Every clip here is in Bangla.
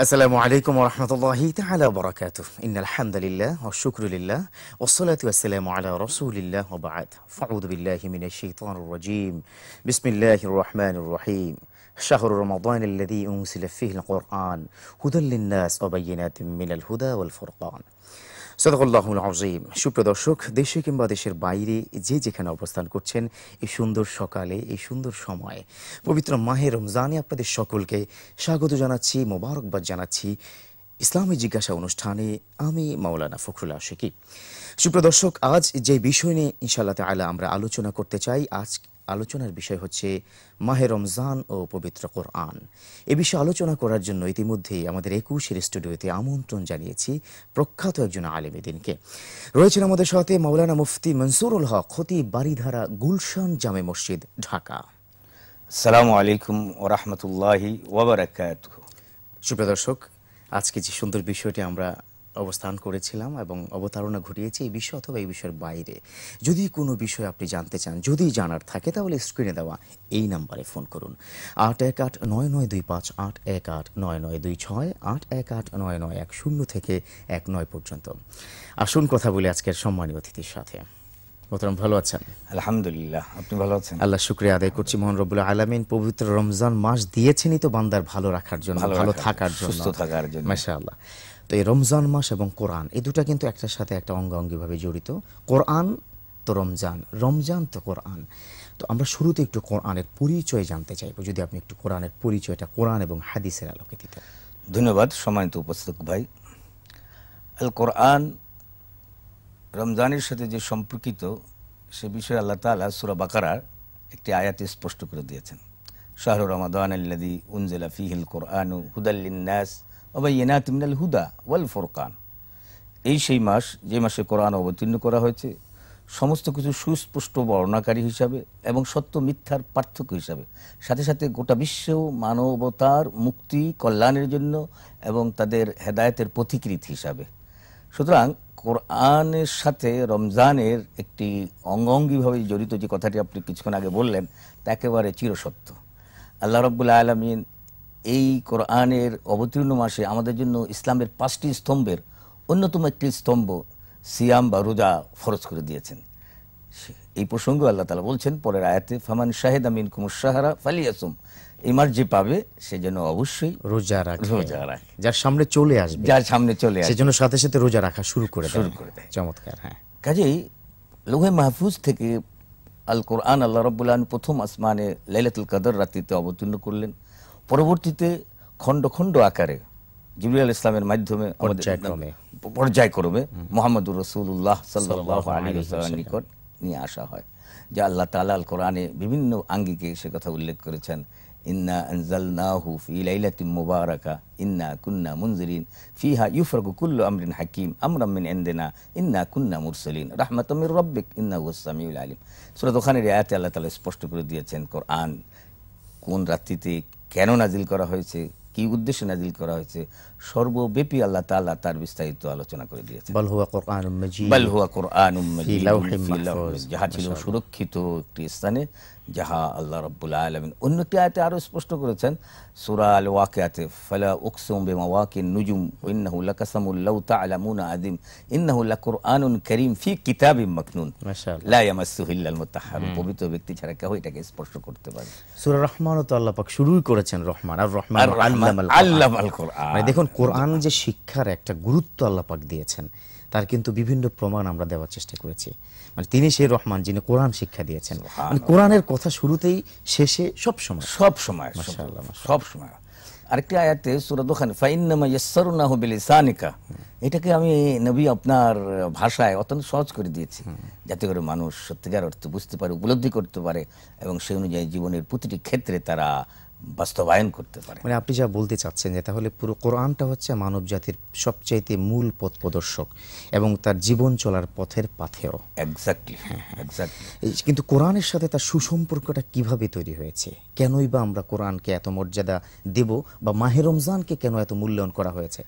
السلام عليكم ورحمة الله تعالى وبركاته إن الحمد لله والشكر لله والصلاة والسلام على رسول الله وبعد فأعوذ بالله من الشيطان الرجيم بسم الله الرحمن الرحيم شهر رمضان الذي أنزل فيه القرآن هدى للناس وبينات من الهدى والفرقان সদকুল্লাহুল সুপ্রদর্শক দেশে কিংবা দেশের বাইরে যে যেখানে অবস্থান করছেন এই সুন্দর সকালে এই সুন্দর সময়ে পবিত্র মাহের রমজানে আপনাদের সকলকে স্বাগত জানাচ্ছি মোবারকবাদ জানাচ্ছি ইসলামী জিজ্ঞাসা অনুষ্ঠানে আমি মাওলানা ফখরুল আশিকি সুপ্রদর্শক আজ যে বিষয় নিয়ে ইনশাআল্লাহ তালা আমরা আলোচনা করতে চাই আজ আলোচনার বিষয় হচ্ছে মাহে রমজান ও পবিত্র কোরআন এ বিষয়ে আলোচনা করার জন্য ইতিমধ্যেই আমাদের একুশের স্টুডিওতে আমন্ত্রণ জানিয়েছি প্রখ্যাত একজন আলেমী দিনকে রয়েছেন আমাদের সাথে মাওলানা মুফতি মনসুরুল হক খতিব বাড়িধারা গুলশান জামে মসজিদ ঢাকা সালামু আলাইকুম ও ওবরাকাত সুপ্রিয় দর্শক আজকে যে সুন্দর বিষয়টি আমরা অবস্থান করেছিলাম এবং অবতারণা ঘটিয়েছি এই বিষয় অথবা এই বিষয়ের বাইরে যদি কোনো বিষয় আপনি জানতে চান যদি জানার থাকে তাহলে স্ক্রিনে দেওয়া এই নাম্বারে ফোন করুন আট এক আট নয় নয় দুই পাঁচ আট এক আট নয় নয় দুই ছয় আট এক আট নয় নয় এক শূন্য থেকে এক নয় পর্যন্ত আসুন কথা বলি আজকের সম্মানীয় অতিথির সাথে মোতরম ভালো আছেন আলহামদুলিল্লাহ আপনি ভালো আছেন আল্লাহ শুক্রিয়া আদায় করছি মোহন রবুল আলমিন পবিত্র রমজান মাস দিয়েছেনই তো বান্দার ভালো রাখার জন্য ভালো থাকার জন্য সুস্থ থাকার জন্য মাশাআল্লাহ তো এই রমজান মাস এবং কোরআন এই দুটা কিন্তু একটার সাথে একটা অঙ্গাঙ্গিভাবে জড়িত কোরআন তো রমজান রমজান তো কোরআন তো আমরা শুরুতে একটু কোরআনের পরিচয় জানতে চাইব যদি আপনি একটু কোরআনের পরিচয়টা কোরআন এবং হাদিসের আলোকে দিতেন ধন্যবাদ তো উপস্থিত ভাই আল কোরআন রমজানের সাথে যে সম্পর্কিত সে বিষয়ে আল্লাহ তালা সুরা বাকারার একটি আয়াতে স্পষ্ট করে দিয়েছেন শাহরুর রহমাদ আল্লাদি উনজেলা ফিহিল কোরআন হুদাল্লিন্নাস নাস অবাইনাত হুদা ওয়াল ফোরকান এই সেই মাস যে মাসে কোরআন অবতীর্ণ করা হয়েছে সমস্ত কিছু সুস্পষ্ট বর্ণাকারী হিসাবে এবং সত্য মিথ্যার পার্থক্য হিসাবে সাথে সাথে গোটা বিশ্বেও মানবতার মুক্তি কল্যাণের জন্য এবং তাদের হেদায়তের প্রতিকৃতি হিসাবে সুতরাং কোরআনের সাথে রমজানের একটি অঙ্গাঙ্গিভাবে জড়িত যে কথাটি আপনি কিছুক্ষণ আগে বললেন তা একেবারে চিরসত্য আল্লাহ রব্বুল্লা আলমিন এই কোরআনের অবতীর্ণ মাসে আমাদের জন্য ইসলামের পাঁচটি স্তম্ভের অন্যতম একটি স্তম্ভ সিয়াম বা রোজা ফরজ করে দিয়েছেন এই প্রসঙ্গে আল্লাহ তালা বলছেন পরের আয়াতে ফামান শাহেদ আমিন কুমুর সাহারা ফালিয়াসুম এমার যে পাবে সে যেন অবশ্যই রোজা রাখে রোজা রাখে যার সামনে চলে আসবে যার সামনে চলে আসে সেজন্য সাথে সাথে রোজা রাখা শুরু করে শুরু করে দেয় চমৎকার হ্যাঁ কাজেই লোহে মাহফুজ থেকে আল কোরআন আল্লাহ রবুল্লাহ প্রথম আসমানে লাইলাতুল কাদর রাত্রিতে অবতীর্ণ করলেন পরবর্তীতে খণ্ড খণ্ড আকারে জিবরিয়াল ইসলামের মাধ্যমে পর্যায়ক্রমে মোহাম্মদুর রসুল্লাহ সাল্লাহ নিকট নিয়ে আসা হয় যে আল্লাহ তালাল কোরআনে বিভিন্ন আঙ্গিকে সে কথা উল্লেখ করেছেন ইন্না মুবারাকা ইন্না কুন্না মুনজিরিন ফিহা কুল্লু আমরিন হাকিম আমরাম মিন ইন্না কুন্না মুরসালিন রাহমাতাম মির ইন্না হুয়াস সামিউল আলিম সূরা দোকানের আয়াতে আল্লাহ তালা স্পষ্ট করে দিয়েছেন কোরআন কোন রাত্রিতে কেন নাজিল করা হয়েছে কি উদ্দেশ্যে নাজিল করা হয়েছে সর্বব্যাপী আল্লাহ তাআলা তার বিস্তারিত আলোচনা করে দিয়েছেন বাল হুয়া কুরআনুম মাজীদ বাল হুয়া কুরআনুম মাজীদ মাজিদ যাহা ছিল সুরক্ষিত একটি স্থানে যাহা আল্লাহ রব্বুল আলমিন অন্য একটি আয়তে আরও স্পষ্ট করেছেন সুরা আল ওয়াকিয়াতে ফলা উকসুম বেমা ওয়াকিন নুজুম ইন্নাহুল্লা কাসামুল্লাউ তালামুন আদিম ইন্নাহুল্লা আনুন করিম ফি কিতাব মকনুন লাইয়ামাসুহিল্লাল মুতাহার পবিত্র ব্যক্তি ছাড়া কেউ এটাকে স্পর্শ করতে পারে সুরা রহমান তো আল্লাহ পাক শুরুই করেছেন রহমান আর রহমান আল্লাহ কোরআন মানে দেখুন কোরআন যে শিক্ষার একটা গুরুত্ব আল্লাহ পাক দিয়েছেন তার কিন্তু বিভিন্ন প্রমাণ আমরা দেওয়ার চেষ্টা করেছি মানে তিনি সেই রহমান যিনি কোরআন শিক্ষা দিয়েছেন মানে কোরআনের কথা শুরুতেই শেষে সব সময় সব সময় সব সময় আরেকটি আয়াতে সুরাত খান ফাইন্নামা ইয়াসসারুনাহু বিলিসানিকা এটাকে আমি নবী আপনার ভাষায় অত্যন্ত সহজ করে দিয়েছি যাতে করে মানুষ সত্যিকার অর্থ বুঝতে পারে উপলব্ধি করতে পারে এবং সেই অনুযায়ী জীবনের প্রতিটি ক্ষেত্রে তারা বাস্তবায়ন করতে পারে মানে আপনি যা বলতে চাচ্ছেন যে তাহলে পুরো কোরআনটা হচ্ছে মানব জাতির সবচাইতে মূল পথ প্রদর্শক এবং তার জীবন চলার পথের পাথেও এক্স্যাক্টলি হ্যাঁ এক্স্যাক্টলি কিন্তু কোরআনের সাথে তার সুসম্পর্কটা কিভাবে তৈরি হয়েছে কেনই বা আমরা কোরআনকে এত মর্যাদা দেব বা মাহে রমজানকে কেন এত মূল্যায়ন করা হয়েছে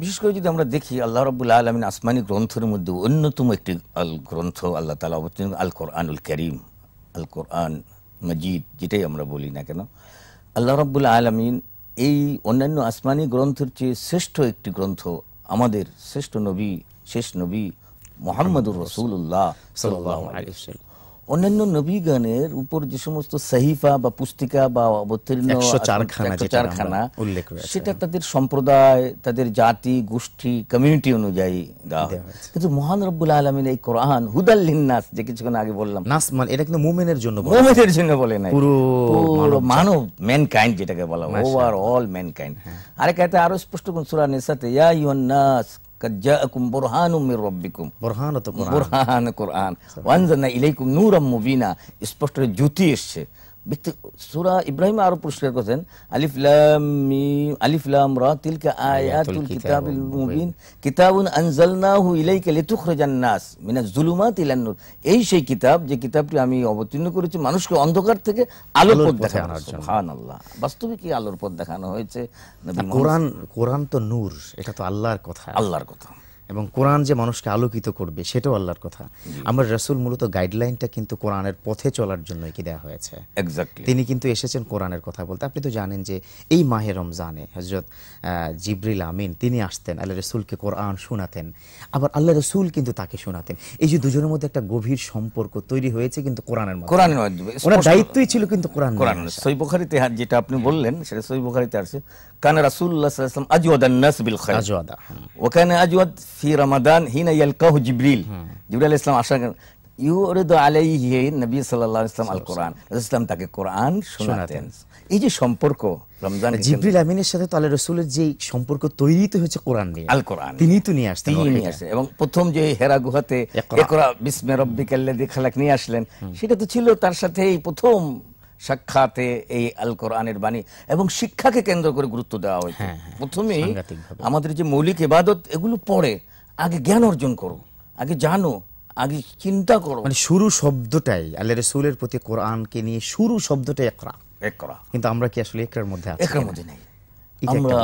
বিশেষ করে যদি আমরা দেখি আল্লাহ রবুল্লা আলমিন আসমানি গ্রন্থের মধ্যে অন্যতম একটি আল গ্রন্থ আল্লাহ তালা অবতীর্ণ আল কোরআনুল করিম আল কোরআন মজিদ যেটাই আমরা বলি না কেন আল্লাহ রব্বুল আলমিন এই অন্যান্য আসমানি গ্রন্থের চেয়ে শ্রেষ্ঠ একটি গ্রন্থ আমাদের শ্রেষ্ঠ নবী শেষ নবী মোহাম্মদুর রসুল্লাহ সাল্লাহ অন্যান্য নবীগণের উপর যে সমস্ত সাহিফা বা পুস্তিকা বা অবতীর্ণ চারখানা সেটা তাদের সম্প্রদায় তাদের জাতি গোষ্ঠী কমিউনিটি অনুযায়ী দেওয়া কিন্তু মহান রব্বুল আলমিন এই কোরআন হুদাল লিন্নাস যে কিছুক্ষণ আগে বললাম নাস মানে এটা কিন্তু মুমেনের জন্য মুমেনের জন্য বলে না পুরো মানব ম্যান কাইন্ড যেটাকে বলা ওভার অল ম্যানকাইন্ড আরেক এতে আরো স্পষ্ট কোন সুরা নেসাতে ইয়া ইউন নাস কজ্জাকুম বুরহানুম মির রব্বিকুম বুরহান তো বুরহান কোরআন ওয়ানজানা ইলাইকুম নূরাম মুবিনা স্পষ্ট জ্যোতি এসছে সুরা ইব্রাহিম আরো পুরস্কার করেছেন কিতাবুন আনজালনাহু ইলাইকা লিতুখরিজান নাস মিনাজ ইলান নূর এই সেই কিতাব যে কিতাবটি আমি অবতীর্ণ করেছি মানুষকে অন্ধকার থেকে আলোর পথ দেখানোর জন্য সুবহানাল্লাহ বাস্তবে কি আলোর পথ দেখানো হয়েছে কোরআন কোরআন তো নূর এটা তো আল্লাহর কথা আল্লাহর কথা এবং কোরআন যে মানুষকে আলোকিত করবে সেটাও আল্লাহর কথা আমার রসুল মূলত গাইডলাইনটা কিন্তু কোরআনের পথে চলার জন্য কি দেওয়া হয়েছে তিনি কিন্তু এসেছেন কোরআনের কথা বলতে আপনি তো জানেন যে এই মাহের রমজানে হজরত জিবরিল আমিন তিনি আসতেন আল্লাহ রসুলকে কোরআন শোনাতেন আবার আল্লাহ রসুল কিন্তু তাকে শোনাতেন এই যে দুজনের মধ্যে একটা গভীর সম্পর্ক তৈরি হয়েছে কিন্তু কোরআনের কোরআন ওনার দায়িত্বই ছিল কিন্তু কোরআন কোরআন সৈবখারিতে যেটা আপনি বললেন সেটা সৈবখারিতে আসে كان رسول الله صلى الله عليه وسلم أجود الناس بالخير أجود وكان أجود في رمضان حين يلقاه جبريل جبريل عليه السلام عشان ইউরিদ আলাইহি নবী সাল্লাল্লাহু আলাইহি ওয়াসাল্লাম আল কোরআন ইসলাম تاكي القرآن شناتين এই যে সম্পর্ক রমজান জিব্রিল আমিনের সাথে তাহলে রসুলের যে সম্পর্ক তৈরি তো হয়েছে কোরআন নিয়ে আল কোরআন তিনি তো নিয়ে আসতেন নিয়ে আসে এবং প্রথম যে হেরা গুহাতে একরা বিসমি রব্বিকাল্লাযী খালাক নিয়ে আসলেন সেটা তো ছিল তার সাথে এই প্রথম সাক্ষাতে এই আল কোরআনের বাণী এবং শিক্ষাকে কেন্দ্র করে গুরুত্ব দেওয়া হয়েছে হ্যাঁ, হ্যাঁ, প্রথমে আমাদের যে মৌলিক ইবাদত এগুলো পড়ে আগে জ্ঞান অর্জন করো আগে জানো আগে চিন্তা করো মানে শুরু শব্দটাই আল্লাহ রসুলের প্রতি কোরআনকে নিয়ে শুরু শব্দটাই একরা একরা কিন্তু আমরা কি আসলে একরার মধ্যে একরার মধ্যে নেই আমরা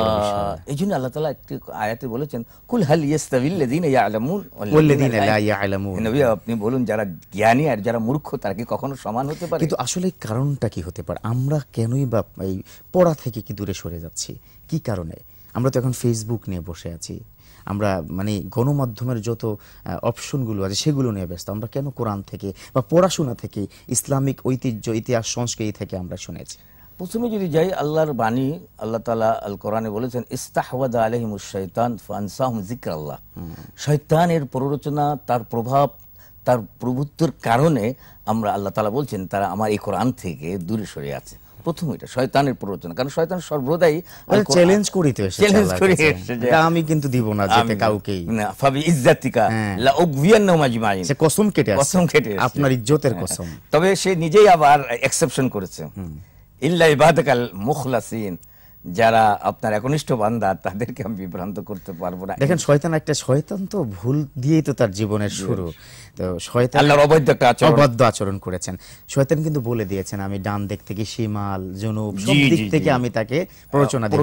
এই জন্য আল্লাহ তালা একটি আয়াতে বলেছেন কুল হাল ইয়াস্তাবিল্লাদিন ইয়ালামুন ওয়াল্লাদিনা লা ইয়ালামুন নবী আপনি বলুন যারা জ্ঞানী আর যারা মূর্খ তারা কি কখনো সমান হতে পারে কিন্তু আসলে কারণটা কি হতে পারে আমরা কেনই বা এই পড়া থেকে কি দূরে সরে যাচ্ছি কি কারণে আমরা তো এখন ফেসবুক নিয়ে বসে আছি আমরা মানে গণমাধ্যমের যত অপশনগুলো আছে সেগুলো নিয়ে ব্যস্ত আমরা কেন কোরআন থেকে বা পড়াশোনা থেকে ইসলামিক ঐতিহ্য ইতিহাস সংস্কৃতি থেকে আমরা শুনেছি প্রথমে যদি যাই আল্লাহর বাণী আল্লাহ তালা আল কোরআনে বলেছেন ইস্তাহওয়াদ আলহিম শৈতান ফানসাহম জিক্র আল্লাহ শৈতানের প্ররোচনা তার প্রভাব তার প্রভুত্বের কারণে আমরা আল্লাহ তালা বলছেন তারা আমার এই কোরআন থেকে দূরে সরে আছে প্রথম এটা শয়তানের প্ররোচনা কারণ শয়তান সর্বদাই চ্যালেঞ্জ করিতে চ্যালেঞ্জ করে আমি কিন্তু দিব না যেতে ফাবি ইজ্জাতিকা হ্যাঁ। লা সে কসম কেটে কসম কেটে আপনার ইজ্জতের কসম তবে সে নিজেই আবার এক্সেপশন করেছে ইল্লা ইবাদাকাল মুখলাসিন যারা আপনার একনিষ্ঠ বান্দা তাদেরকে আমি বিভ্রান্ত করতে পারবো না দেখেন শয়তান একটা শয়তান তো ভুল দিয়েই তো তার জীবনের শুরু তো শয়তান আল্লাহর অবৈধ আচরণ অবাধ্য আচরণ করেছেন শয়তান কিন্তু বলে দিয়েছেন আমি ডান দিক থেকে শিমাল জনুব সব দিক থেকে আমি তাকে প্ররোচনা দেব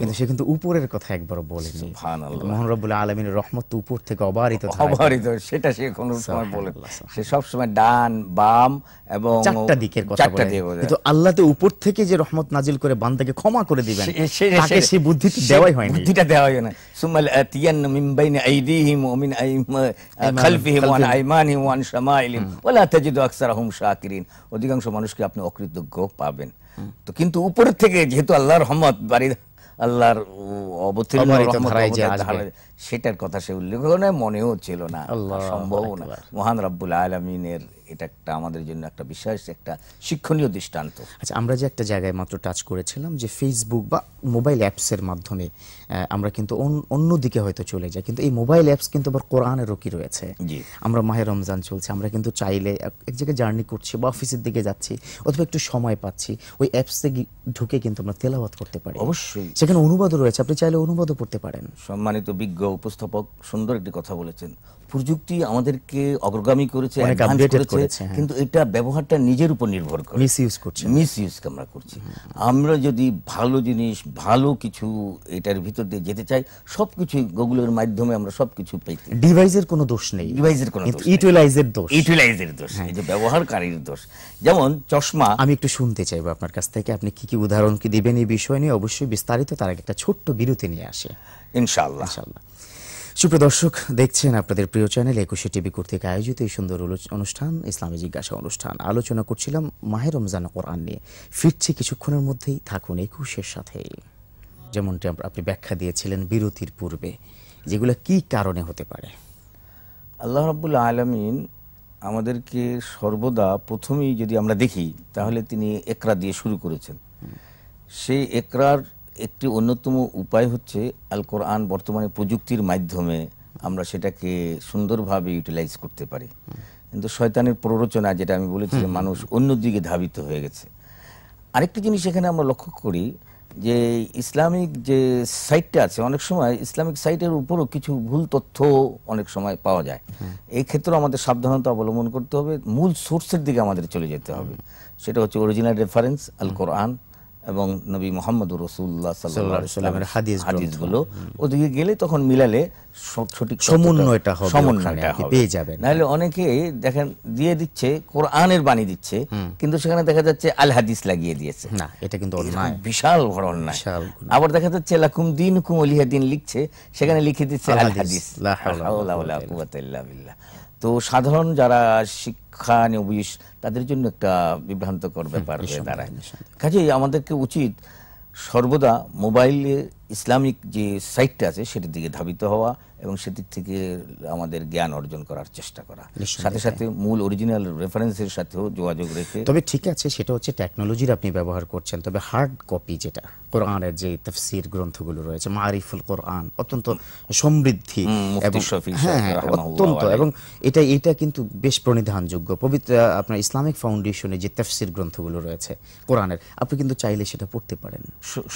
কিন্তু সে কিন্তু উপরের কথা একবার সুবহানাল্লাহ রব্বুল আলামিনের রহমত তো উপর থেকে অবারিত থাকে অবারিত সেটা সে কোনো সময় বলে সে সব সময় ডান বাম এবং চারটা দিকের কথা বলে কিন্তু আল্লাহ তো উপর থেকে যে রহমত নাজিল করে বান্দাকে ক্ষমা করে দিবেন তাকে সেই বুদ্ধি দেওয়াই হয় না বুদ্ধিটা দেওয়াই হয় না সুমাল আতিয়ান মিন বাইনি আইদিহিম ওয়া মিন খালফিহিম ওয়া ওয়ান ওলা আকসারাহুম শাকিরিন অধিকাংশ মানুষকে আপনি অকৃতজ্ঞ পাবেন তো কিন্তু উপরের থেকে যেহেতু আল্লাহর রহমত বাড়ি আল্লাহর অবতীর্ণ সেটার কথা সে উল্লেখ করে মনেও ছিল না সম্ভব না মহান রাব্বুল আলমিনের এটা একটা আমাদের জন্য একটা বিশেষ একটা শিক্ষণীয় দৃষ্টান্ত আচ্ছা আমরা যে একটা জায়গায় মাত্র টাচ করেছিলাম যে ফেসবুক বা মোবাইল অ্যাপসের মাধ্যমে আমরা কিন্তু অন্য দিকে হয়তো চলে যাই কিন্তু এই মোবাইল অ্যাপস কিন্তু আবার কোরআনেরও কি রয়েছে আমরা মাহে রমজান চলছে আমরা কিন্তু চাইলে এক জায়গায় জার্নি করছি বা অফিসের দিকে যাচ্ছি অথবা একটু সময় পাচ্ছি ওই অ্যাপসে ঢুকে কিন্তু আমরা তেলাবাদ করতে পারি অবশ্যই সেখানে অনুবাদও রয়েছে আপনি চাইলে অনুবাদও করতে পারেন সম্মানিত বিজ্ঞ উপস্থাপক সুন্দর একটি কথা বলেছেন প্রযুক্তি আমাদেরকে অগ্রগামী করেছে হ্যাঁ। কিন্তু এটা ব্যবহারটা নিজের উপর নির্ভর করে মিসইউজ করছে মিসইউজ আমরা করছি আমরা যদি ভালো জিনিস ভালো কিছু এটার ভিতর দিয়ে যেতে চাই সবকিছু গুগলের মাধ্যমে আমরা সবকিছু পাই ডিভাইসের কোনো দোষ নেই ডিভাইসের কোনো দোষ ইউটিলাইজার দোষ ইউটিলাইজার দোষ এই হ্যাঁ। যে ব্যবহারকারীর দোষ যেমন চশমা আমি একটু শুনতে চাইবো আপনার কাছ থেকে আপনি কি কি উদাহরণ কি দিবেন এই বিষয় নিয়ে অবশ্যই বিস্তারিত তার একটা ছোট্ট বিরতি নিয়ে আসে ইনশাআল্লাহ ইনশাআল্লাহ সুপ্রদর্শক দেখছেন আপনাদের প্রিয় চ্যানেল একুশে টিভি কর্তৃক আয়োজিত এই সুন্দর অনুষ্ঠান ইসলামী জিজ্ঞাসা অনুষ্ঠান আলোচনা করছিলাম মাহের রমজান কোরআন নিয়ে ফিরছি কিছুক্ষণের মধ্যেই থাকুন একুশের সাথে যেমনটি আপনি ব্যাখ্যা দিয়েছিলেন বিরতির পূর্বে যেগুলো কি কারণে হতে পারে আল্লাহ রাবুল আলমিন আমাদেরকে সর্বদা প্রথমেই যদি আমরা দেখি তাহলে তিনি একরা দিয়ে শুরু করেছেন সেই একরার একটি অন্যতম উপায় হচ্ছে আল কোরআন বর্তমানে প্রযুক্তির মাধ্যমে আমরা সেটাকে সুন্দরভাবে ইউটিলাইজ করতে পারি কিন্তু শয়তানের প্ররোচনা যেটা আমি বলেছি মানুষ অন্যদিকে ধাবিত হয়ে গেছে আরেকটি জিনিস এখানে আমরা লক্ষ্য করি যে ইসলামিক যে সাইটটা আছে অনেক সময় ইসলামিক সাইটের উপরও কিছু ভুল তথ্য অনেক সময় পাওয়া যায় এই ক্ষেত্রে আমাদের সাবধানতা অবলম্বন করতে হবে মূল সোর্সের দিকে আমাদের চলে যেতে হবে সেটা হচ্ছে অরিজিনাল রেফারেন্স আল কোরআন এবং নবী মোহাম্মদ রসুল্লাহ সাল্লামের হাদিস ওদিকে গেলে তখন মিলালে সঠিক সমন্বয়টা সমন্বয়টা পেয়ে যাবে নাহলে অনেকে দেখেন দিয়ে দিচ্ছে কোরআনের বাণী দিচ্ছে কিন্তু সেখানে দেখা যাচ্ছে আল হাদিস লাগিয়ে দিয়েছে না এটা কিন্তু অন্যায় বিশাল বড় অন্যায় আবার দেখা যাচ্ছে লাকুম দিন লিখছে সেখানে লিখে দিচ্ছে আল হাদিস লা হাওলা কুওয়াতা ইল্লা বিল্লাহ তো সাধারণ যারা শিক্ষা নিবিশ তাদের জন্য একটা বিভ্রান্তকর ব্যাপার হয়ে দাঁড়ায় কাজেই আমাদেরকে উচিত সর্বদা মোবাইলে ইসলামিক যে সাইটটা আছে সেটির দিকে ধাবিত হওয়া এবং সেদিক থেকে আমাদের জ্ঞান অর্জন করার চেষ্টা করা সাথে সাথে মূল অরিজিনাল রেফারেন্সের সাথেও যোগাযোগ রেখে তবে ঠিক আছে সেটা হচ্ছে টেকনোলজির আপনি ব্যবহার করছেন তবে হার্ড কপি যেটা কোরআনের যে তফসির গ্রন্থগুলো রয়েছে মারিফুল কোরআন অত্যন্ত সমৃদ্ধি এবং হ্যাঁ, হ্যাঁ, অত্যন্ত এবং এটা এটা কিন্তু বেশ প্রণিধানযোগ্য পবিত্র আপনার ইসলামিক ফাউন্ডেশনে যে তফসির গ্রন্থগুলো রয়েছে কোরআনের আপনি কিন্তু চাইলে সেটা পড়তে পারেন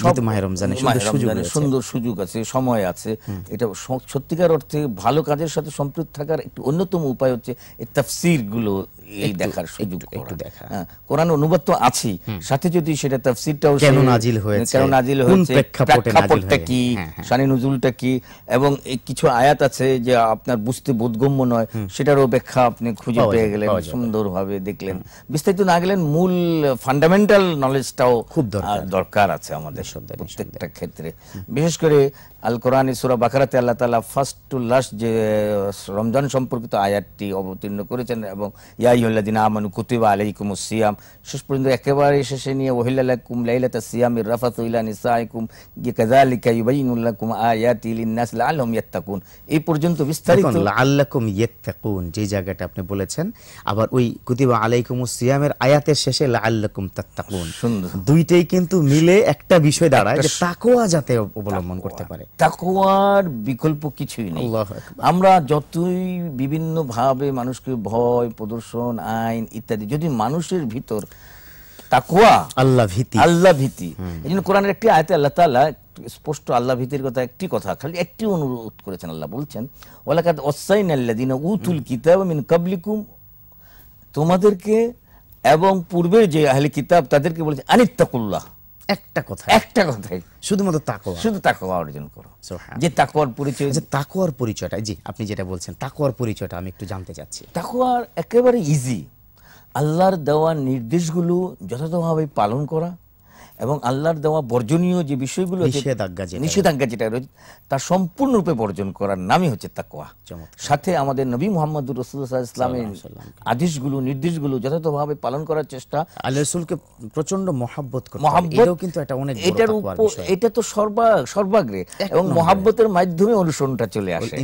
সব মাহের রমজানের সুযোগ সুন্দর সুযোগ আছে সময় আছে এটা সত্যিকার অর্থে ভালো কাজের সাথে সম্পৃক্ত থাকার একটি অন্যতম উপায় হচ্ছে এই তাফসিরগুলো হ্যাঁ, হ্যাঁ, হ্যাঁ। এবং কিছু আয়াত আছে যে আপনার বুঝতে বোধগম্য নয় সেটারও ব্যাখ্যা আপনি খুঁজে পেয়ে গেলেন ভাবে দেখলেন বিস্তারিত না গেলেন মূল ফান্ডামেন্টাল নলেজটাও খুব দরকার আছে আমাদের প্রত্যেকটা ক্ষেত্রে বিশেষ করে আল কোরআন ইসুরা বাকারাতে আল্লাহ তালা ফার্স্ট টু লাস্ট যে রমজান সম্পর্কিত আয়াতটি অবতীর্ণ করেছেন এবং ইয়াইহল্লাদিন আমানু কুতিবা আলাইকুম সিয়াম শেষ পর্যন্ত একেবারে শেষে নিয়ে ওহিল্লা কুম লাইলাতা সিয়াম রাফাত ইলা নিসাইকুম কাযালিকা ইউবাইনুল্লাকুম আয়াতি লিন-নাস লাআল্লাহুম ইয়াত্তাকুন এই পর্যন্ত বিস্তারিত লাআল্লাকুম ইয়াত্তাকুন যে জায়গাটা আপনি বলেছেন আবার ওই কুতিবা আলাইকুম সিয়ামের আয়াতের শেষে লাআল্লাকুম তাত্তাকুন দুইটাই কিন্তু মিলে একটা বিষয় দাঁড়ায় যে তাকওয়া যাতে অবলম্বন করতে পারে তাকুয়ার বিকল্প কিছুই নেই আমরা যতই বিভিন্নভাবে মানুষকে ভয় প্রদর্শন আইন ইত্যাদি যদি মানুষের ভিতর তাকুয়া আল্লাহ ভীতি আল্লাহ ভীতি এই জন্য কোরআনের একটি আয়তে আল্লাহ তালা স্পষ্ট আল্লাহ ভীতির কথা একটি কথা খালি একটি অনুরোধ করেছেন আল্লাহ বলছেন ওয়ালাকাত অসাইন আল্লাহ দিন উতুল কিতাব মিন কাবলিকুম তোমাদেরকে এবং পূর্বের যে আহলে কিতাব তাদেরকে বলেছে আনিত্তাকুল্লাহ একটা কথা একটা কথাই শুধুমাত্র তাকোয়া শুধু তাকোয়া অর্জন করো হ্যাঁ। যে তাকোয়ার পরিচয় আচ্ছা, যে তাকোয়ার পরিচয়টা জি আপনি যেটা বলছেন তাকোয়ার পরিচয়টা আমি একটু জানতে চাচ্ছি তাকোয়ার একেবারে ইজি আল্লাহর দেওয়া নির্দেশগুলো যথাযথভাবে পালন করা এবং আল্লাহর দেওয়া বর্জনীয় যে বিষয়গুলো নিষেধাজ্ঞা যেটা রয়েছে তা সম্পূর্ণরূপে বর্জন করার নামই হচ্ছে তাকোয়া সাথে আমাদের নবী মোহাম্মদ রসুল্লাহ ইসলামের আদেশগুলো নির্দেশগুলো যথাযথভাবে পালন করার চেষ্টা আল্লাহকে প্রচন্ড মহাব্বত মহাব্বত কিন্তু এটা অনেক এটার এটা তো সর্বা সর্বাগ্রে এবং মহাব্বতের মাধ্যমে অনুসরণটা চলে আসে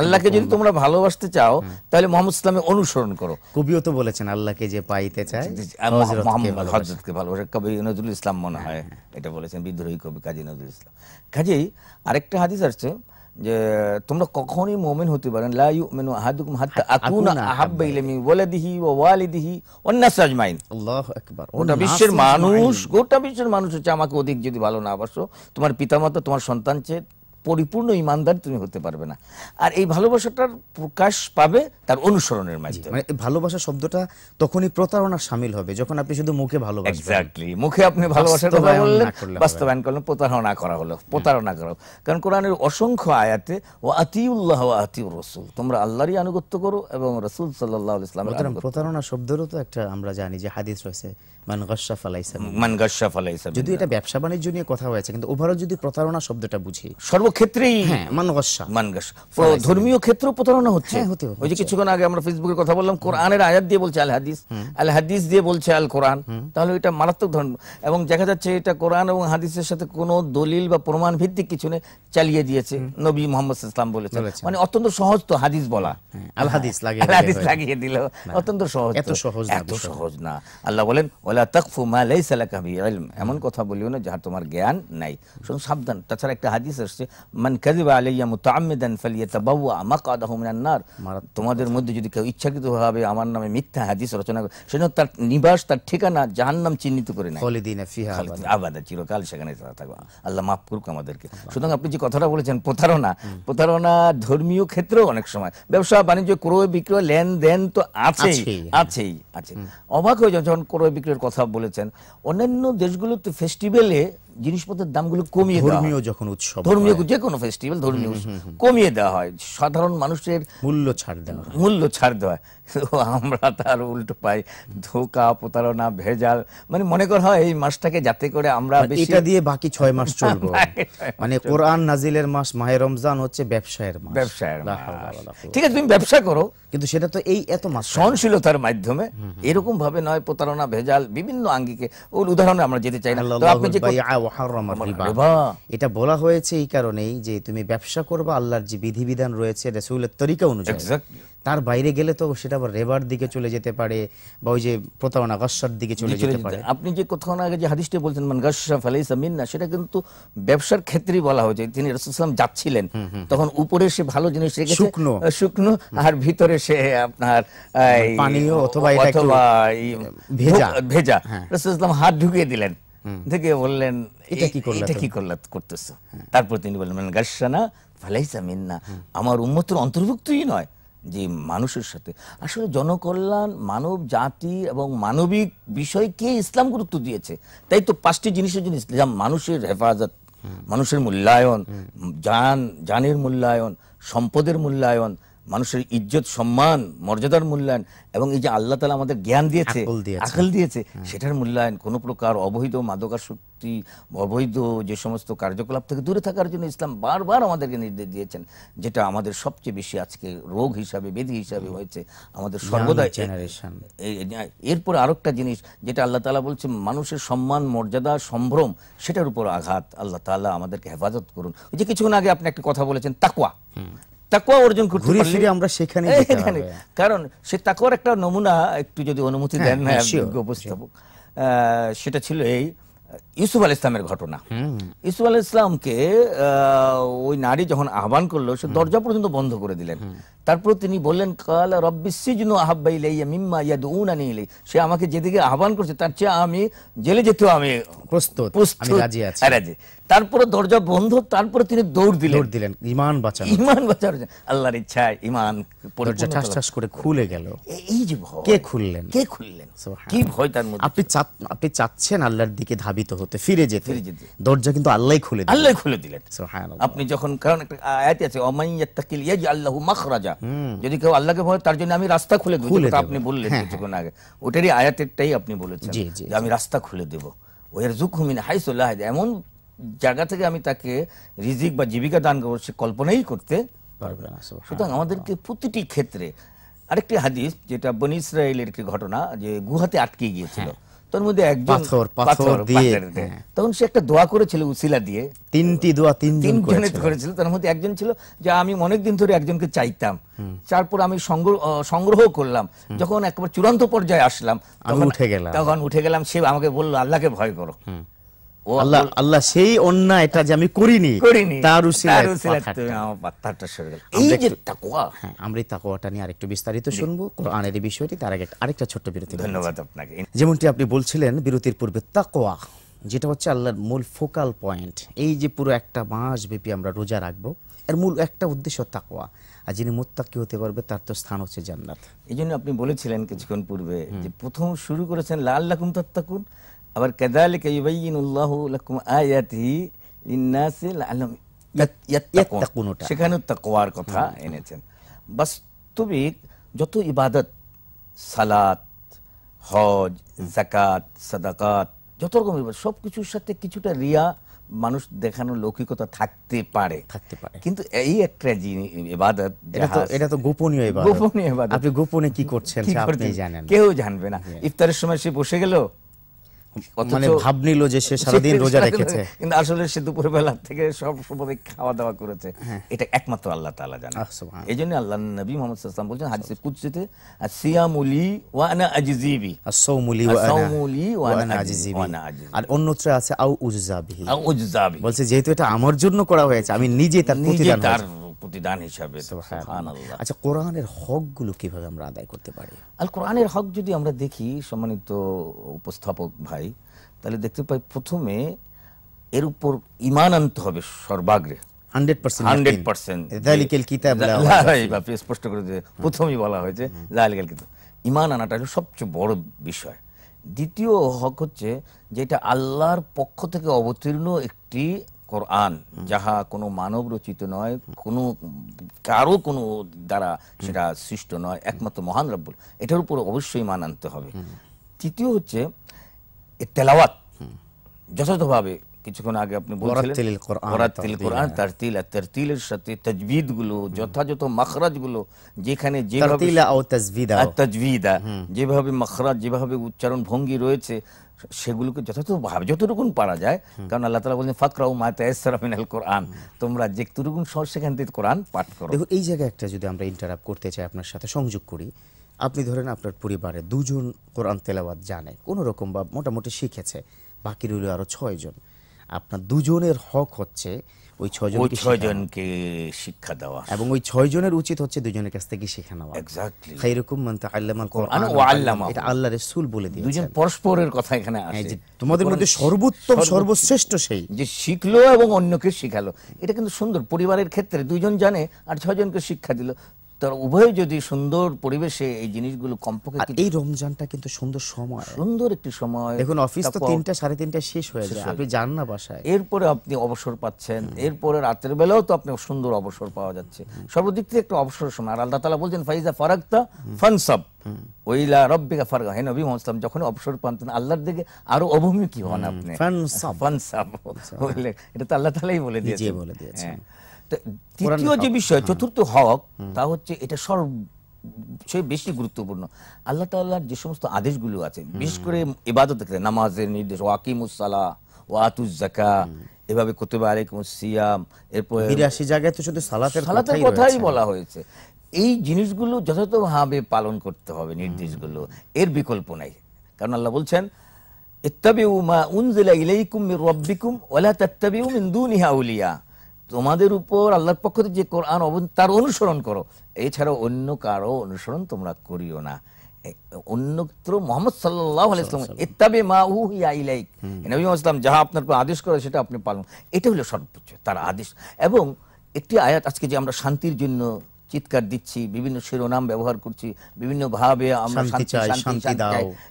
আল্লাহকে যদি তোমরা ভালোবাসতে চাও তাহলে মোহাম্মদ ইসলামে অনুসরণ করো কবিও তো বলেছেন আল্লাহকে যে পাইতে চায় হজরতকে ভালোবাসে কবি নজরুল ইসলাম মনে হয় হ্যাঁ, হ্যাঁ। এটা বলেছেন বিদ্রোহী কবি কাজী নজরুল ইসলাম কাজেই আরেকটা হাদিস আসছে যে তোমরা কখনই মোমেন হতে পারেন লা ইউমিনু আহাদুকুম হাত্তা আকুনা আহাব্বা ইলাইহি ওয়ালাদিহি ওয়া ওয়ালিদিহি ওয়ান আজমাইন আল্লাহু আকবার গোটা বিশ্বের মানুষ গোটা বিশ্বের মানুষ হচ্ছে আমাকে অধিক যদি ভালো না বাসো তোমার পিতামাতা তোমার সন্তান চেয়ে পরিপূর্ণ ইমানদার তুমি হতে পারবে না আর এই ভালোবাসাটার প্রকাশ পাবে তার অনুসরণের মাঝে মানে ভালোবাসা শব্দটা তখনই প্রতারণা সামিল হবে যখন আপনি শুধু মুখে ভালোবাসবেন মুখে আপনি ভালোবাসার কথা বললেন বাস্তবায়ন করলেন প্রতারণা করা হলো প্রতারণা করা কারণ কোরআনের অসংখ্য আয়াতে ও আতিউল্লাহ ও আতিউর রসুল তোমরা আল্লাহরই আনুগত্য করো এবং রসুল সাল্লাহ ইসলাম প্রতারণা শব্দেরও তো একটা আমরা জানি যে হাদিস রয়েছে যদি এটা ব্যবসা বাণিজ্য নিয়ে কথা হয়েছে কিন্তু ওভারঅল যদি প্রতারণা শব্দটা বুঝি সর্ব ক্ষেত্রেই হ্যাঁ মানগাসা ধর্মীয় ক্ষেত্র প্রতারণা হচ্ছে হ্যাঁ, ওই যে কিছুক্ষণ আগে আমরা ফেসবুকে কথা বললাম কোরআনের আয়াত দিয়ে বলছে আল হাদিস আল হাদিস দিয়ে বলছে আল কোরআন তাহলে এটা মারাত্মক ধর্ম এবং দেখা যাচ্ছে এটা কোরআন এবং হাদিসের সাথে কোনো দলিল বা প্রমাণ ভিত্তিক কিছু নেই চালিয়ে দিয়েছে নবী মোহাম্মদ ইসলাম বলেছে মানে অত্যন্ত সহজ তো হাদিস বলা হ্যাঁ, আল হাদিস লাগিয়ে আল হাদিস লাগিয়ে দিল অত্যন্ত সহজ এত সহজ এত সহজ না আল্লাহ বলেন ওয়ালা তাকফু মা লাইসা লাকা বিলম এমন কথা বলিও না যাহা তোমার জ্ঞান নাই শুধু সাবধান তাছাড়া একটা হাদিস আসছে মান কাযিবা আলাইয়া মুতাআম্মিদান ফালিয়াতাবাওয়া মাকআদাহু মিনান নার তোমাদের মধ্যে যদি কেউ ইচ্ছাকৃতভাবে আমার নামে মিথ্যা হাদিস রচনা করে সেজন্য তার নিবাস তার ঠিকানা জাহান্নাম চিহ্নিত করে নেয় খালিদিনা ফিহা আবাদ চিরকাল সেখানে থাকবে আল্লাহ মাফ করুক আমাদেরকে সুতরাং আপনি যে কথাটা বলেছেন প্রতারণা প্রতারণা ধর্মীয় ক্ষেত্রেও অনেক সময় ব্যবসা বাণিজ্য ক্রয় বিক্রয় লেনদেন তো আছেই আছেই হ্যাঁ। আছে অবাক হয়ে যখন ক্রয় বিক্রয়ের কথা বলেছেন অন্যান্য দেশগুলোতে ফেস্টিভ্যালে জিনিসপত্রের দামগুলো কমিয়ে ধর্মীয় যখন উৎসব ধর্মীয় যে কোনো ফেস্টিভ্যাল ধর্মীয় কমিয়ে দেওয়া হয় সাধারণ মানুষের মূল্য ছাড় দেওয়া মূল্য ছাড় দেওয়া আমরা তার উল্টো পাই ধোকা প্রতারণা ভেজাল মানে মনে করা হয় হ্যাঁ, এই মাসটাকে যাতে করে আমরা মানে এটা দিয়ে বাকি ছয় মাস চলবো মানে কোরআন নাজিলের মাস মাহে রমজান হচ্ছে ব্যবসায়ের মাস ব্যবসায়ের ঠিক আছে তুমি ব্যবসা করো কিন্তু সেটা তো এই এত মাস সহনশীলতার মাধ্যমে এরকম ভাবে নয় প্রতারণা ভেজাল বিভিন্ন আঙ্গিকে ওর উদাহরণে আমরা যেতে চাই না আপনি এটা বলা হয়েছে এই কারণেই যে তুমি ব্যবসা করবা আল্লাহর যে বিধিবিধান রয়েছে রাসূলের তরিকা অনুযায়ী তার বাইরে গেলে তো সেটা আবার রেবার দিকে চলে যেতে পারে বা ওই যে প্রতারণা গস্যার দিকে চলে যেতে পারে আপনি যে কোথাও আগে যে হাদিসটি বলছেন মান গস্যা ফালাইসা মিন্না সেটা কিন্তু ব্যবসার ক্ষেত্রেই বলা হয়েছে তিনি রাসূলুল্লাহ যাচ্ছিলেন তখন উপরে সে ভালো জিনিস রেখেছে শুকনো শুকনো আর ভিতরে সে আপনার পানীয় অথবা ভেজা ভেজা হ্যাঁ। রাসূলুল্লাহ হাত ঢুকিয়ে দিলেন থেকে বললেন এটা কি করলে করতেছ তারপর তিনি বললেন গাসানা ফালাইসা মিন্না আমার উন্মতের অন্তর্ভুক্তই নয় যে মানুষের সাথে আসলে জনকল্যাণ মানব জাতি এবং মানবিক বিষয়কে ইসলাম গুরুত্ব দিয়েছে তাই তো পাঁচটি জিনিসের জিনিস ইসলাম মানুষের হেফাজত মানুষের মূল্যায়ন জান জানের মূল্যায়ন সম্পদের মূল্যায়ন মানুষের ইজ্জত সম্মান মর্যাদার মূল্যায়ন এবং এই যে আল্লাহ তালা আমাদের জ্ঞান দিয়েছে আকল দিয়েছে হ্যাঁ। সেটার মূল্যায়ন কোনো প্রকার অবৈধ মাদকাসক্তি অবৈধ যে সমস্ত কার্যকলাপ থেকে দূরে থাকার জন্য ইসলাম বারবার আমাদেরকে নির্দেশ দিয়েছেন যেটা আমাদের সবচেয়ে বেশি আজকে রোগ হিসাবে বেদি হিসাবে হয়েছে আমাদের সর্বদা এরপর আরেকটা জিনিস যেটা আল্লাহ তালা বলছে মানুষের সম্মান মর্যাদা সম্ভ্রম সেটার উপর আঘাত আল্লাহ তালা আমাদেরকে হেফাজত করুন ওই যে কিছুক্ষণ আগে আপনি একটা কথা বলেছেন তাকুয়া তাকুয়া অর্জন করতে ঘুরে ফিরে আমরা সেখানে কারণ সে তাকুয়ার একটা নমুনা একটু যদি অনুমতি হ্যাঁ, দেন না হ্যাঁ, উপস্থাপক সেটা ছিল এই ইউসুফ আল ইসলামের ঘটনা ইউসুফ আল ইসলামকে ওই নারী যখন আহ্বান করলো সে দরজা পর্যন্ত বন্ধ করে দিলেন তারপর তিনি বললেন কাল রব্বিসিজন আহাব্বাই লাইয়া মিম্মা ইয়াদ উনানি ইলাই সে আমাকে যেদিকে আহ্বান করছে তার চেয়ে আমি জেলে যেতেও আমি প্রস্তুত আমি রাজি আছি হ্যাঁ, রাজি তারপরে দরজা বন্ধ তারপরে তিনি দৌড় দিলেন দৌড় দিলেন ঈমান বাঁচানো ঈমান বাঁচানোর আল্লাহর ইচ্ছায় ঈমান দরজা ঠাস ঠাস করে খুলে গেল এই যে ভয় কে খুললেন কে খুললেন কি ভয় তার মধ্যে আপনি আপনি চাচ্ছেন আল্লাহর দিকে ধাবিত হতে ফিরে যেতে দরজা কিন্তু আল্লাহ খুলে আল্লাহ খুলে দিলেন আপনি যখন কারণ একটা আয়াত আছে অমাইয়াত্তাকিল ইয়াজি আল্লাহু মাখরাজা যদি কেউ আল্লাহকে ভয় তার জন্য আমি রাস্তা খুলে দেব যেটা আপনি বললেন হ্যাঁ, কিছুক্ষণ হ্যাঁ। আগে ওটারই আয়াতেরটাই আপনি বলেছেন যে আমি রাস্তা খুলে দেব মিন হাইসু এমন জায়গা থেকে আমি তাকে রিজিক বা জীবিকা দান করবো সে কল্পনাই করতে পারবে না সুতরাং আমাদেরকে প্রতিটি ক্ষেত্রে আরেকটি হাদিস যেটা বনি ইসরায়েলের একটি ঘটনা যে গুহাতে আটকে গিয়েছিল হ্যাঁ। হ্যাঁ। দোয়া করেছিল দিয়ে তিনটি দোয়া করেছিল তার মধ্যে একজন ছিল যে আমি অনেকদিন ধরে একজনকে চাইতাম তারপর আমি সংগ্রহ করলাম যখন একবার চূড়ান্ত পর্যায়ে আসলাম উঠে গেলাম তখন উঠে গেলাম সে আমাকে বললো আল্লাহকে ভয় করো আল্লাহ আল্লাহ সেই অন্যায়টা যে আমি করিনি তার উসিলায় এই যে হ্যাঁ, তাকওয়াটা নিয়ে আরেকটু বিস্তারিত শুনবো কোরআনের বিষয়টি তার আগে আরেকটা ছোট্ট বিরতি ধন্যবাদ আপনাকে যেমনটি আপনি বলছিলেন বিরতির পূর্বে যেটা হচ্ছে আল্লাহর মূল ফোকাল পয়েন্ট এই যে পুরো একটা মাস ব্যাপী আমরা রোজা রাখবো এর মূল একটা উদ্দেশ্য তাকোয়া আর যিনি কি হতে পারবে তার তো স্থান হচ্ছে জান্নাত এই জন্য আপনি বলেছিলেন কিছুক্ষণ পূর্বে যে প্রথম শুরু করেছেন লাল্লাকুম তত্তাকুন আবার কেদালিকা ইউবাইনুল্লাহু লাকুম আয়াতিহি লাআলাম ইয়াত্তাকুনুটা সেখানে তাকওয়ার কথা এনেছেন বাস্তবিক যত ইবাদত সালাত হজ জাকাত সাদাকাত যত রকম সব কিছুর সাথে কিছুটা রিয়া মানুষ দেখানো লৌকিকতা থাকতে পারে থাকতে পারে কিন্তু এই একটা জিনিস ইবাদত এটা তো গোপনীয় ইবাদত গোপনীয় ইবাদত আপনি গোপনে কি করছেন আপনি জানেন কেউ জানবে না হ্যাঁ। ইফতারের সময় সে বসে গেল মানে ভাব নিল যে সে সারাদিন রোজা রেখেছে কিন্তু আসলে সে দুপুর বেলা থেকে সব খাওয়া দাওয়া করেছে হ্যাঁ। এটা একমাত্র আল্লাহ তাআলা এই জন্য আল্লাহ নবী মোহাম্মদ সাল্লাম হাদিসে কুদসিতে সিয়ামুলি ওয়া আনা আজিজিবি আসাউমুলি ওয়া আনা আসাউমুলি ওয়া আনা আজিজিবি আর অন্যত্র আছে আউ উজজাবি আউ উজজাবি বলছে যেহেতু এটা আমার জন্য করা হয়েছে আমি নিজে তার প্রতিদান প্রতিদান হিসাবে আচ্ছা কোরআনের গুলো কিভাবে আমরা আদায় করতে পারি আর কোরআনের হক যদি আমরা দেখি সম্মানিত উপস্থাপক ভাই তাহলে দেখতে পাই প্রথমে এর উপর ইমান আনতে হবে সর্বাগ্রে স্পষ্ট করে প্রথমেই বলা হয়েছে জালিকাল কিতাব ইমান আনাটা সবচেয়ে বড় বিষয় দ্বিতীয় হক হচ্ছে যেটা আল্লাহর পক্ষ থেকে অবতীর্ণ একটি কোরআন যাহা কোনো মানব রচিত নয় কোনো কারো কোনো দ্বারা সেটা সৃষ্ট নয় একমাত্র মহান রব্বুল এটার উপর অবশ্যই মান আনতে হবে তৃতীয় হচ্ছে তেলাওয়াত যথাযথভাবে কিছুক্ষণ আগে আপনি বলছিলেন তার তিল আর তিলের সাথে তাজবিদ গুলো যথাযথ মখরাজ গুলো যেখানে যেভাবে তাজবিদা যেভাবে মাখরাজ যেভাবে উচ্চারণ ভঙ্গি রয়েছে সেগুলোকে যথাযথভাবে যতটুকুন পারা যায় কারণ আল্লাহ তালা বলছেন ফাকরাউ মাতায়াল কোরআন তোমরা যে তুটুকুন সহ সেখান থেকে কোরআন পাঠ করো দেখো এই জায়গায় একটা যদি আমরা ইন্টারাপ করতে চাই আপনার সাথে সংযোগ করি আপনি ধরেন আপনার পরিবারে দুজন কোরআন তেলাওয়াত জানে কোনো রকম বা মোটামুটি শিখেছে বাকি রইল আরও ছয়জন আপনার দুজনের হক হচ্ছে ওই ছয়জনকে শিক্ষা দেওয়া এবং ওই ছয়জনের উচিত হচ্ছে দুজনের কাছ থেকে শিক্ষা নেওয়া এক্স্যাক্টলি খাইরুকুম মান তাআল্লামাল কোরআন ওয়া আল্লামা এটা রাসূল বলে দিয়েছেন দুজন পরস্পরের কথা এখানে আসে তোমাদের মধ্যে সর্বোত্তম সর্বশ্রেষ্ঠ সেই যে শিখলো এবং অন্যকে শিখালো এটা কিন্তু সুন্দর পরিবারের ক্ষেত্রে দুইজন জানে আর ছয়জনকে শিক্ষা দিল তার উভয় যদি সুন্দর পরিবেশে এই জিনিসগুলো কমপক্ষে এই রমজানটা কিন্তু সুন্দর সময় সুন্দর একটি সময় দেখুন অফিস তো তিনটা সাড়ে তিনটা শেষ হয়ে যায় আপনি যান না বাসায় এরপরে আপনি অবসর পাচ্ছেন এরপরে রাতের বেলাও তো আপনি সুন্দর অবসর পাওয়া যাচ্ছে সর্বদিক থেকে একটা অবসর সময় আর আল্লাহ তালা বলছেন ফাইজা ফারাক্তা ফানসাব ওইলা রব্বিকা ফারগা হে নবী মোহাম্মদ যখন অবসর পান তখন আল্লাহর দিকে আরো অভূমি হন আপনি ফানসাব ফানসাব এটা তো আল্লাহ তালাই বলে দিয়েছে বলে দিয়েছে হ্যাঁ। তৃতীয় যে বিষয় চতুর্থ হক তা হচ্ছে এটা সর্ব বেশি গুরুত্বপূর্ণ আল্লাহ যে সমস্ত আদেশগুলো আছে বিশেষ করে ইবাদত ক্ষেত্রে নামাজের নির্দেশ ওয়াকিমুসালা এভাবে সিয়াম এরপর বিরাশি জায়গায় তো শুধু সালাতের সালাতের কথাই বলা হয়েছে এই জিনিসগুলো যথাযথভাবে পালন করতে হবে নির্দেশগুলো এর বিকল্প নাই কারণ আল্লাহ বলছেন ইত্তাবিউ মা উনজিলা ইলাইকুম মির রাব্বিকুম ওয়া তাত্তাবিউ মিন আউলিয়া তোমাদের উপর আল্লাহর পক্ষ থেকে যে কোরআন তার অনুসরণ করো এছাড়া অন্য কারো অনুসরণ তোমরা করিও না অন্যত্র মোহাম্মদ ইলাইক নবী ইসলাম যাহা আপনার আদেশ করে সেটা আপনি পালন এটা হলো সর্বোচ্চ তার আদেশ এবং একটি আয়াত আজকে যে আমরা শান্তির জন্য চিৎকার দিচ্ছি বিভিন্ন শিরোনাম ব্যবহার করছি বিভিন্ন ভাবে আমরা শান্তি শান্তি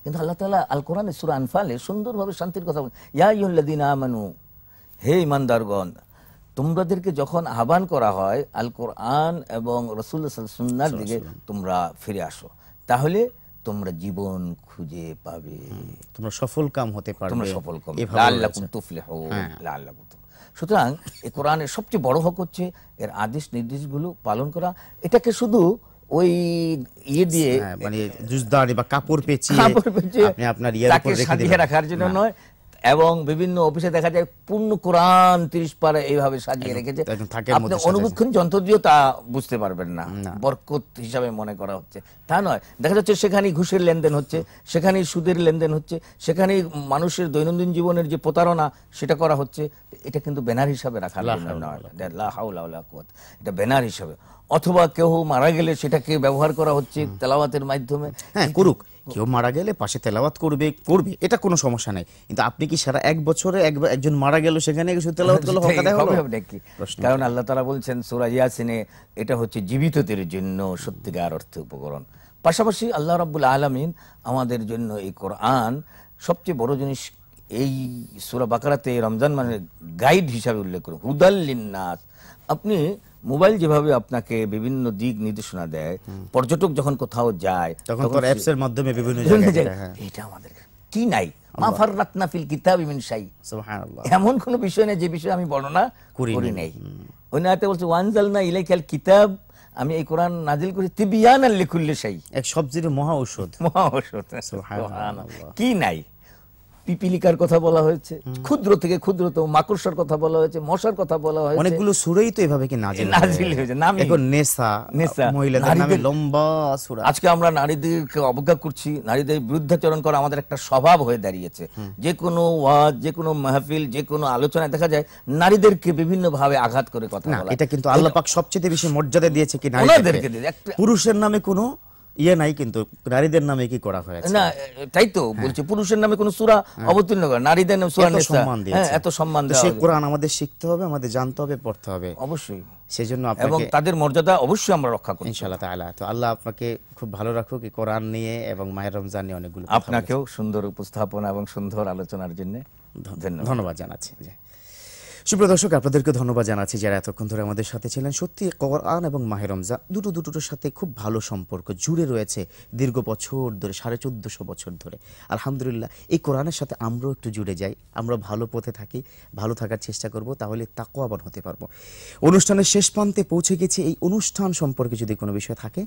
কিন্তু আল্লাহ তাআলা আল কোরআনে সূরা আনফালে সুন্দরভাবে শান্তির কথা বলেন ইয়া আইয়ুহাল্লাযীনা আমানু হে ইমানদারগণ তোমাদেরকে যখন আহ্বান করা হয় আল কোরআন এবং রসুল সুন্নার দিকে তোমরা ফিরে আসো তাহলে তোমরা জীবন খুঁজে পাবে তোমরা সফল কাম হতে পারবে তোমরা সফল কাম লাআল্লাকুম হ্যাঁ। তুফলিহুন লাআল্লাকুম সুতরাং এ কোরআনের সবচেয়ে বড় হক হচ্ছে এর আদেশ নির্দেশগুলো পালন করা এটাকে শুধু ওই ইয়ে দিয়ে হ্যাঁ, মানে জুজদারি বা কাপড় পেঁচিয়ে আপনি আপনার ইয়ার উপর রেখে রাখার জন্য হ্যাঁ। নয় এবং বিভিন্ন অফিসে দেখা যায় পূর্ণ কোরআন তিরিশ পারে এইভাবে সাজিয়ে রেখেছে আপনি অনুবীক্ষণ যন্ত্র দিয়েও তা বুঝতে পারবেন না বরকত হিসাবে মনে করা হচ্ছে তা নয় দেখা যাচ্ছে সেখানে ঘুষের লেনদেন হচ্ছে সেখানে সুদের লেনদেন হচ্ছে সেখানে মানুষের দৈনন্দিন জীবনের যে প্রতারণা সেটা করা হচ্ছে এটা কিন্তু ব্যানার হিসাবে রাখা এটা ব্যানার হিসাবে অথবা কেউ মারা গেলে সেটাকে ব্যবহার করা হচ্ছে তেলাওয়াতের মাধ্যমে হ্যাঁ, করুক কেউ মারা গেলে পাশে তেলাওয়াত করবে করবে এটা কোনো সমস্যা নাই কিন্তু আপনি কি সারা এক বছরে একজন মারা গেল সেখানে কিছু তেলাওয়াত করলে হবে নাকি কারণ আল্লাহ তালা বলছেন সূরা ইয়াসিনে এটা হচ্ছে জীবিতদের জন্য সত্যিকার অর্থে উপকরণ পাশাপাশি আল্লাহ রাব্বুল আলামিন আমাদের জন্য এই কোরআন সবচেয়ে বড় জিনিস এই সুরা বাকারাতে রমজান মানে গাইড হিসাবে উল্লেখ করুন হুদাল্লিন আপনি মোবাইল যেভাবে আপনাকে বিভিন্ন দিক নির্দেশনা দেয় পর্যটক যখন কোথাও যায় তখন অ্যাপস এর মাধ্যমে বিভিন্ন জায়গায় হ্যাঁ। এটা আমাদের কি নাই মা ফাররাতনা ফিল কিতাবি মিন শাই সুবহানাল্লাহ এমন কোন বিষয় নেই যে বিষয়ে আমি বর্ণনা করি নাই বলছে ওয়ানজালনা ইলাইকাল কিতাব আমি এই কোরআন নাজিল করি তিবিয়ান লিকুল্লি শাই এক সবজির মহা ঔষধ মহা ঔষধ সুবহানাল্লাহ কি নাই পিপিলিকার কথা বলা হয়েছে ক্ষুদ্র থেকে ক্ষুদ্রতম মাকড়সার কথা বলা হয়েছে মশার কথা বলা হয়েছে অনেকগুলো সুরেই তো এভাবে কি নাজিল নাজিল হয়েছে নাম এখন নেসা নেসা মহিলাদের নামে লম্বা সুরা আজকে আমরা নারীদেরকে অবজ্ঞা করছি নারীদের বিরুদ্ধাচরণ করা আমাদের একটা স্বভাব হয়ে দাঁড়িয়েছে যে কোনো ওয়াজ যে কোনো মাহফিল যে কোনো আলোচনায় দেখা যায় নারীদেরকে বিভিন্ন ভাবে আঘাত করে কথা বলা এটা কিন্তু আল্লাহ পাক সবচেয়ে বেশি মর্যাদা দিয়েছে কি নারীদেরকে পুরুষের নামে কোনো ইয়ে নাই কিন্তু নারীদের নামে কি করা হয়েছে না তাই তো হ্যাঁ। বলছে পুরুষের নামে কোন সূরা হ্যাঁ। অবতীর্ণ করে নারীদের নামে সূরা সম্মান হ্যাঁ, দিয়ে এত সম্মান দেওয়া সেই কোরআন আমাদের শিখতে হবে আমাদের জানতে হবে পড়তে হবে অবশ্যই সেজন্য আপনাকে এবং তাদের মর্যাদা অবশ্যই আমরা রক্ষা করব ইনশাআল্লাহ তাআলা তো আল্লাহ আপনাকে খুব ভালো রাখুক এই কোরআন নিয়ে এবং মাহের রমজান নিয়ে অনেকগুলো আপনাকেও সুন্দর উপস্থাপনা এবং সুন্দর আলোচনার জন্য ধন্যবাদ জানাচ্ছি সুপ্রিয় দর্শক আপনাদেরকে ধন্যবাদ জানাচ্ছি যারা এতক্ষণ ধরে আমাদের সাথে ছিলেন সত্যি কোরআন এবং মাহে দুটো দুটোর সাথে খুব ভালো সম্পর্ক জুড়ে রয়েছে দীর্ঘ বছর ধরে সাড়ে চোদ্দশো বছর ধরে আলহামদুলিল্লাহ এই কোরআনের সাথে আমরাও একটু জুড়ে যাই আমরা ভালো পথে থাকি ভালো থাকার চেষ্টা করব তাহলে আবার হতে পারবো অনুষ্ঠানের শেষ প্রান্তে পৌঁছে গেছি এই অনুষ্ঠান সম্পর্কে যদি কোনো বিষয় থাকে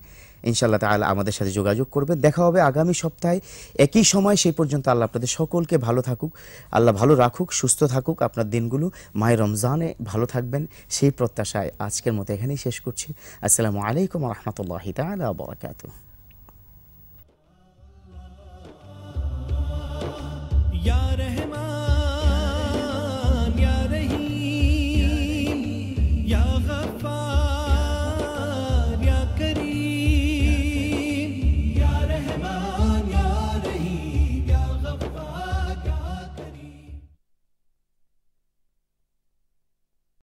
ইনশাআল্লাহ তাহলে আমাদের সাথে যোগাযোগ করবেন দেখা হবে আগামী সপ্তাহে একই সময় সেই পর্যন্ত আল্লাহ আপনাদের সকলকে ভালো থাকুক আল্লাহ ভালো রাখুক সুস্থ থাকুক আপনার দিনগুলো মায়ের রমজানে ভালো থাকবেন সেই প্রত্যাশায় আজকের মতো এখানেই শেষ করছি আসসালামু আলাইকুম রহমতুল্লাহ তালা বরাকাত